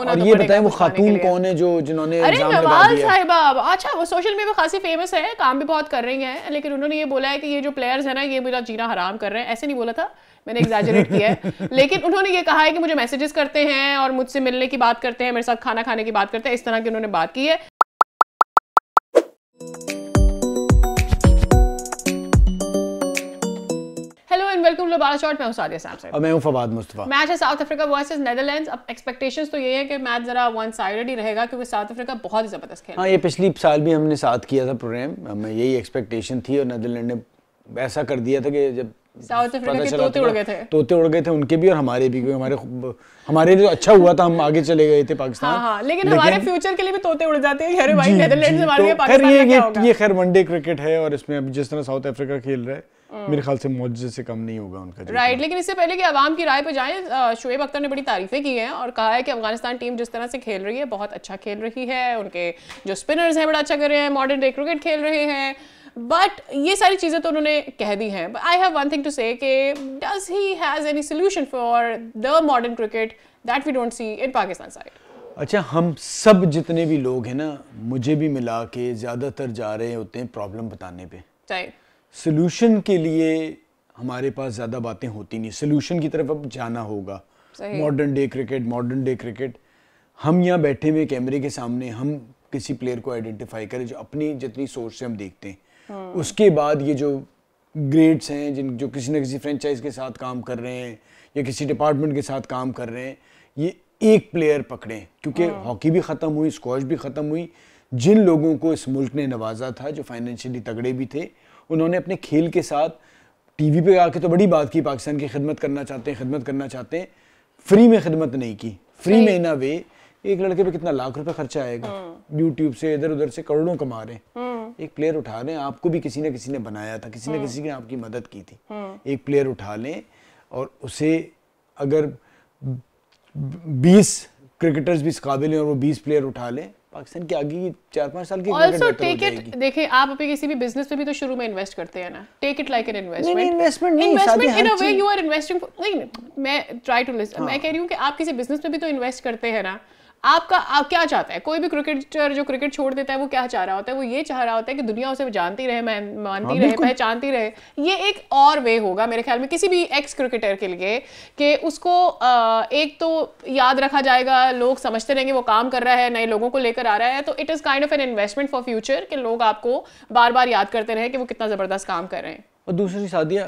और तो ये बताएं वो खातून कौन है जो जिन्होंने अरे अच्छा वो सोशल मीडिया खासी फेमस है काम भी बहुत कर रही हैं लेकिन उन्होंने ये बोला है कि ये जो प्लेयर्स है ना ये मेरा जीना हराम कर रहे हैं ऐसे नहीं बोला था मैंने एग्जाजरेट किया है लेकिन उन्होंने ये कहा है कि मुझे मैसेजेस करते हैं और मुझसे मिलने की बात करते हैं मेरे साथ खाना खाने की बात करते हैं इस तरह की उन्होंने बात की है तुम लोग तुल्लो बालाचौट में हो सादिया सैमसन और मैं हूं फवाद मुस्तफ़ा मैच है साउथ अफ्रीका वर्सेस नेदरलैंड्स अब एक्सपेक्टेशंस तो ये है कि मैच जरा वन साइडेड ही रहेगा क्योंकि साउथ अफ्रीका बहुत ही ज़बरदस्त खेल हां ये पिछली साल भी हमने साथ किया था प्रोग्राम हमें यही एक्सपेक्टेशन थी और नेदरलैंड ने ऐसा कर दिया था कि जब तोते उड़ गए थे उनके भी और हमारे भी हमारे हमारे लिए तो अच्छा हुआ था हम आगे चले गए थे पाकिस्तान हाँ, हाँ, लेकिन, लेकिन हमारे फ्यूचर के लिए भी तोते उड़ जाते हैं अरे भाई नेदरलैंड्स हमारे लिए पाकिस्तान ये, ये, ये खैर वनडे क्रिकेट है और इसमें अभी जिस तरह साउथ अफ्रीका खेल रहे है हम्म। मेरे ख्याल से मुआवजे से कम नहीं होगा उनका राइट right, लेकिन इससे पहले कि आवाम की राय पर जाएं शुएब अख्तर ने बड़ी तारीफें की हैं और कहा है कि अफगानिस्तान टीम जिस तरह से खेल रही है बहुत अच्छा खेल रही है उनके जो स्पिनर्स हैं बड़ा अच्छा कर रहे हैं मॉडर्न डे क्रिकेट खेल रहे हैं बट ये सारी चीज़ें तो उन्होंने कह दी हैं but I have one thing to say does he has any solution for the modern cricket that we don't see in Pakistan side अच्छा हम सब जितने भी लोग हैं ना मुझे भी मिला के ज़्यादातर जा रहे होते हैं प्रॉब्लम बताने पे सोल्यूशन के लिए हमारे पास ज़्यादा बातें होती नहीं सोल्यूशन की तरफ अब जाना होगा modern day cricket modern day cricket हम यहाँ बैठे हुए कैमरे के सामने हम किसी प्लेयर को आइडेंटिफाई करें जो अपनी जितनी सोच से हम देखते हैं हाँ। उसके बाद ये जो ग्रेड्स हैं जिन जो किसी न किसी फ्रेंचाइज के साथ काम कर रहे हैं या किसी डिपार्टमेंट के साथ काम कर रहे हैं ये एक प्लेयर पकड़े क्योंकि हॉकी हाँ। भी ख़त्म हुई स्कॉश भी ख़त्म हुई जिन लोगों को इस मुल्क ने नवाजा था जो फाइनेंशियली तगड़े भी थे उन्होंने अपने खेल के साथ टीवी पे आके तो बड़ी बात की पाकिस्तान की खिदमत करना चाहते हैं खिदमत करना चाहते हैं फ्री में खिदमत नहीं की फ्री में इन अ वे एक लड़के पे कितना लाख रुपए खर्चा आएगा यूट्यूब हाँ। से इधर उधर से करोड़ों कमा रहे हैं एक प्लेयर उठा लें आपको भी किसी ने किसी ने बनाया था किसी ने हम्म। किसी ने आपकी मदद की थी हम्म। एक प्लेयर उठा लें और उसे अगर बीस क्रिकेटर्स भी काबिल हैं और वो बीस प्लेयर उठा लें पाकिस्तान के आगे चार पांच साल की ऑल्सो टेक इट देखें आप अपने किसी भी बिजनेस में भी तो शुरू में इन्वेस्ट करते हैं ना take it like an investment नहीं इन्वेस्टमेंट नहीं investment in a way you are investing नहीं मैं ट्राई टू लिस्ट मैं हाँ। कह रही हूं कि आप किसी बिजनेस में भी तो इन्वेस्ट करते हैं ना आपका आप क्या चाहता है कोई भी क्रिकेटर जो क्रिकेट छोड़ देता है वो क्या चाह रहा होता है वो ये चाह रहा होता है कि दुनिया उसे जानती रहे मानती हाँ, रहे पहचानती रहे ये एक और वे होगा मेरे ख्याल में किसी भी एक्स क्रिकेटर के लिए कि उसको एक तो याद रखा जाएगा लोग समझते रहेंगे वो काम कर रहा है नए लोगों को लेकर आ रहा है तो it is kind of an investment for future कि लोग आपको बार बार याद करते रहे कि वो कितना ज़बरदस्त काम कर रहे हैं और दूसरी सादिया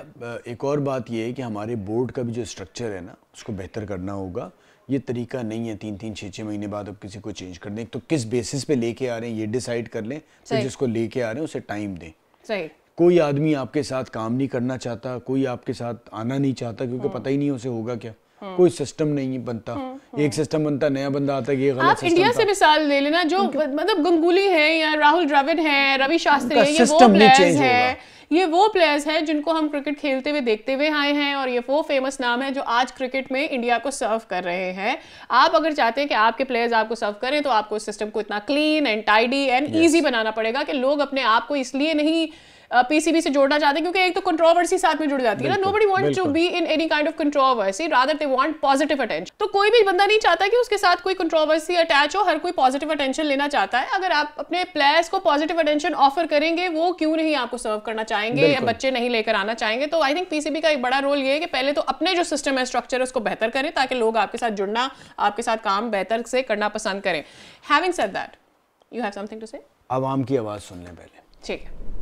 एक और बात ये है कि हमारे बोर्ड का भी जो स्ट्रक्चर है ना उसको बेहतर करना होगा ये तरीका नहीं है तीन तीन छः छः महीने बाद अब किसी को चेंज कर दें तो किस बेसिस पे लेके आ रहे हैं ये डिसाइड कर लें फिर जिसको लेके आ रहे हैं उसे टाइम दें कोई आदमी आपके साथ काम नहीं करना चाहता कोई आपके साथ आना नहीं चाहता क्योंकि हम्म। पता ही नहीं उसे होगा क्या हम्म। कोई सिस्टम नहीं बनता हुँ, हम्म, हुँ. एक सिस्टम बनता नया बंदा आता है ये गलत आप इंडिया से मिसाल ले लेना जो मतलब गंगुली है या राहुल द्रविड़ है रवि शास्त्री है ये वो प्लेयर्स हैं ये वो प्लेयर्स हैं जिनको हम क्रिकेट खेलते हुए देखते हुए आए हैं और ये वो फेमस नाम है जो आज क्रिकेट में इंडिया को सर्व कर रहे हैं आप अगर चाहते हैं कि आपके प्लेयर्स आपको सर्व करें तो आपको सिस्टम को इतना clean and tidy and easy बनाना पड़ेगा कि लोग अपने आप को इसलिए नहीं पीसीबी से जोड़ना चाहते हैं क्योंकि एक तो कंट्रोवर्सी साथ में जुड़ जाती है ना nobody want to be in any kind of controversy rather they want positive attention तो कोई भी बंदा नहीं चाहता कि उसके साथ कोई कंट्रोवर्सी अटैच हो हर कोई पॉजिटिव अटेंशन लेना चाहता है अगर आप अपने प्लेयर्स को पॉजिटिव अटेंशन ऑफर करेंगे वो क्यों नहीं आपको सर्व करना चाहेंगे या बच्चे नहीं लेकर आना चाहेंगे तो आई थिंक पीसीबी का एक बड़ा रोल ये है कि पहले तो अपने जो सिस्टम है स्ट्रक्चर उसको बेहतर करें ताकि लोग आपके साथ जुड़ना आपके साथ काम बेहतर से करना पसंद करें having said that you have something to say आवाम की आवाज़ सुन लें पहले ठीक है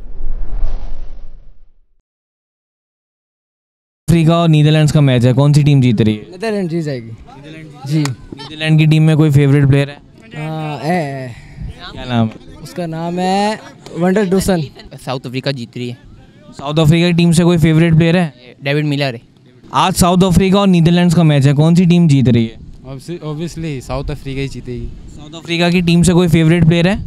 अफ्रीका और नीदरलैंड का मैच है कौन सी टीम जीत रही है नीदरलैंड जाएगी जी नीदरलैंड की टीम में कोई फेवरेट प्लेयर हाँ, है क्या नाम उसका नाम है वंडर डोसन साउथ अफ्रीका जीत रही है साउथ अफ्रीका की टीम से कोई फेवरेट प्लेयर है डेविड मिलर है आज साउथ अफ्रीका और नीदरलैंड्स का मैच है कौन सी टीम जीत रही है ऑब्वियसली साउथ अफ्रीका ही जीतेगी साउथ अफ्रीका की टीम से कोई फेवरेट प्लेयर है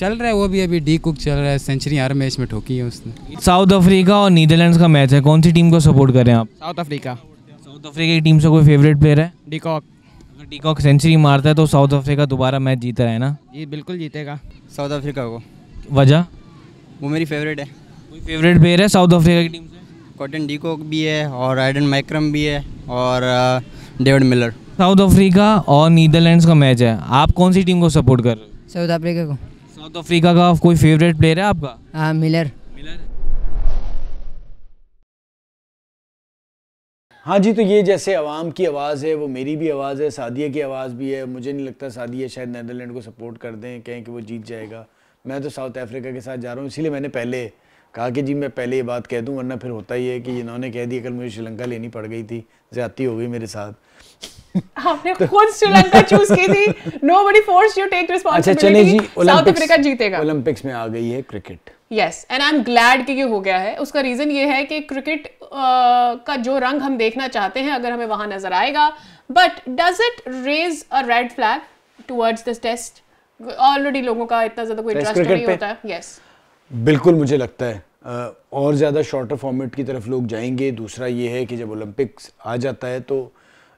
चल रहा है वो भी अभी डी कुक चल रहा है सेंचुरी हर मैच में ठोकी है उसने साउथ अफ्रीका और नीदरलैंड्स का मैच है कौन सी टीम को सपोर्ट करें आप साउथ अफ्रीका साउथ अफ्रीका की टीम से कोई फेवरेट प्लेयर है डीकॉक अगर डीकॉक सेंचुरी मारता है तो साउथ अफ्रीका दोबारा मैच जीत रहा है ना जी बिल्कुल जीतेगा साउथ अफ्रीका को वजह वो मेरी फेवरेट है कोई फेवरेट प्लेयर है साउथ अफ्रीका की टीम से कॉटन डीकॉक भी है और आइडन माइक्रम भी है और डेविड मिलर साउथ अफ्रीका और नीदरलैंड्स का मैच है आप कौन सी टीम को सपोर्ट कर रहे हो साउथ अफ्रीका को साउथ अफ्रीका का कोई फेवरेट प्लेयर है आपका आ, हाँ, मिलर हाँ जी तो ये जैसे आवाम की आवाज़ है वो मेरी भी आवाज़ है सादिया की आवाज़ भी है मुझे नहीं लगता सादिया शायद नैदरलैंड को सपोर्ट कर दें कहें कि वो जीत जाएगा मैं तो साउथ अफ्रीका के साथ जा रहा हूँ इसीलिए मैंने पहले कहा कि जी मैं पहले ये बात कह दूँ वरना फिर होता ही है कि इन्होंने कह दिया कल मुझे श्रीलंका लेनी पड़ गई थी ज़्यादती हो गई मेरे साथ आपने खुद श्रीलंका चूज की थी nobody force you take responsibility South Africa जीतेगा ओलंपिक्स में आ गई है cricket yes and I am glad कि ये हो गया है उसका रीजन ये है कि क्रिकेट uh, का जो रंग हम देखना चाहते हैं अगर हमें वहां नजर आएगा but does it raise a red flag towards this test already लोगों का इतना ज्यादा कोई इंटरेस्ट तो नहीं होता है यस बिल्कुल मुझे लगता है और ज़्यादा शॉर्टर फॉर्मेट की तरफ लोग जाएंगे दूसरा ये है कि जब ओलंपिक्स आ जाता है तो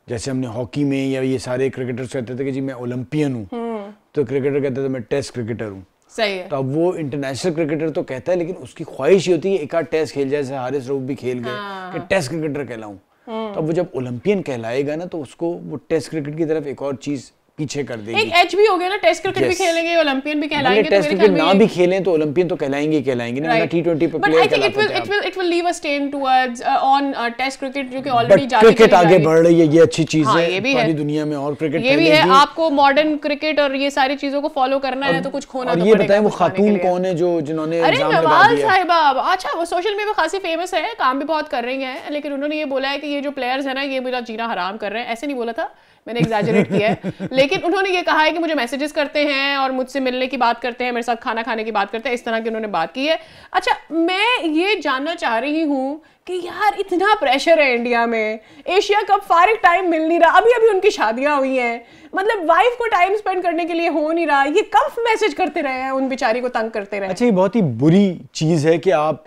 जैसे हमने हॉकी में या ये सारे क्रिकेटर्स कहते थे कि जी मैं ओलंपियन हूँ तो क्रिकेटर कहते थे मैं टेस्ट क्रिकेटर हूँ सही है तो अब वो इंटरनेशनल क्रिकेटर तो कहता है लेकिन उसकी ख्वाहिश ये होती है एक आध टेस्ट खेल जैसे हारिस रूफ भी खेल गए हाँ। कि टेस्ट क्रिकेटर कहलाऊं तो अब वो जब ओलंपियन कहलाएगा ना तो उसको वो टेस्ट क्रिकेट की तरफ एक और चीज पीछे कर देगी एक एच भी हो गया ना टेस्ट क्रिकेट yes. भी खेलेंगे ओलंपियन तो भी कहलाएंगे टेस्ट क्रिकेट ना भी खेलें तो ओलंपियन तो कहलाएंगे कहलाएंगे ना टी20 पे प्लेयर कहलाते हैं it will it will it will leave a stain towards on test cricket जो कि ऑलरेडी जा क्रिकेट आगे बढ़ रही है ये अच्छी चीज हाँ, है पूरी दुनिया में और क्रिकेट ये भी है आपको मॉडर्न क्रिकेट और ये सारी चीजों को फॉलो करना है तो कुछ खोना तो ये बताएं वो खातून कौन है जो जिन्होंने अरे नवाल साहिबा अच्छा वो सोशल मीडिया पे खासी फेमस है काम भी बहुत कर रही है लेकिन उन्होंने ये बोला है कि ये जो प्लेयर्स है ना ये मेरा जीना हराम कर रहे हैं ऐसे नहीं बोला था मैंने एग्जैजरेट किया है लेकिन उन्होंने ये कहा है कि मुझे मैसेजेस करते हैं और मुझसे मिलने की बात करते हैं मेरे साथ खाना खाने की बात करते हैं इस तरह की उन्होंने बात की है अच्छा मैं ये जानना चाह रही हूँ कि यार इतना प्रेशर है इंडिया में एशिया कप फारिक टाइम मिल नहीं रहा अभी अभी उनकी शादियां हुई हैं मतलब वाइफ को टाइम स्पेंड करने के लिए हो नहीं रहा ये कफ मैसेज करते रहे हैं उन बेचारी को तंग करते रहे अच्छा ये बहुत ही बुरी चीज़ है कि आप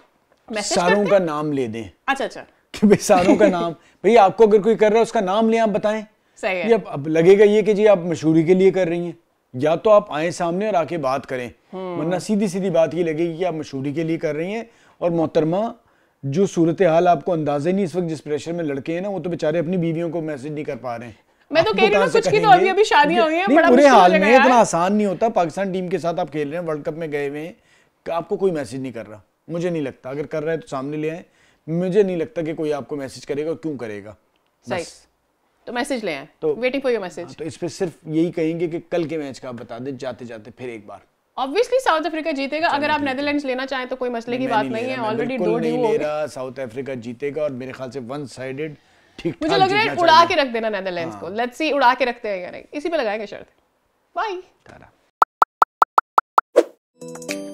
सारों का नाम ले दें अच्छा अच्छा सारों का नाम भाई आपको अगर कोई कर रहा है उसका नाम ले आप बताएं सही है ये अब लगेगा ये कि जी आप मशहूरी के लिए कर रही हैं या तो आप आए सामने और आके बात करें हम्म। वरना सीधी सीधी बात ये लगेगी कि आप मशहूरी के लिए कर रही हैं और मोहतरमा जो सूरत हाल आपको अंदाजा नहीं इस वक्त जिस प्रेशर में लड़के हैं ना वो तो बेचारे अपनी बीवियों को मैसेज नहीं कर पा रहे हैं मैं तो कह रही कुछ तो की तो अभी अभी शादियां हुई हैं बड़ा हाल में इतना आसान नहीं होता पाकिस्तान टीम के साथ आप खेल रहे हैं वर्ल्ड कप में गए हुए हैं आपको कोई मैसेज नहीं कर रहा मुझे नहीं लगता अगर कर रहा है तो सामने ले आए मुझे नहीं लगता कि कोई आपको मैसेज करेगा क्यों करेगा बस तो मैसेज ले आए तो वेटिंग फॉर योर मैसेज तो इस पर सिर्फ यही कहेंगे कि कल के मैच का आप बता दें जाते जाते फिर एक बार ऑब्वियसली साउथ अफ्रीका जीतेगा अगर आप नेदरलैंड लेना चाहें तो कोई मसले की बात नहीं है ऑलरेडी दो नहीं ले रहा साउथ अफ्रीका जीतेगा और मेरे ख्याल से वन साइडेड ठीक मुझे लग रहा है उड़ा के रख देना नेदरलैंड्स को लेट्स हाँ। सी उड़ा के रखते हैं या नहीं इसी पे लगाएंगे शर्त बाय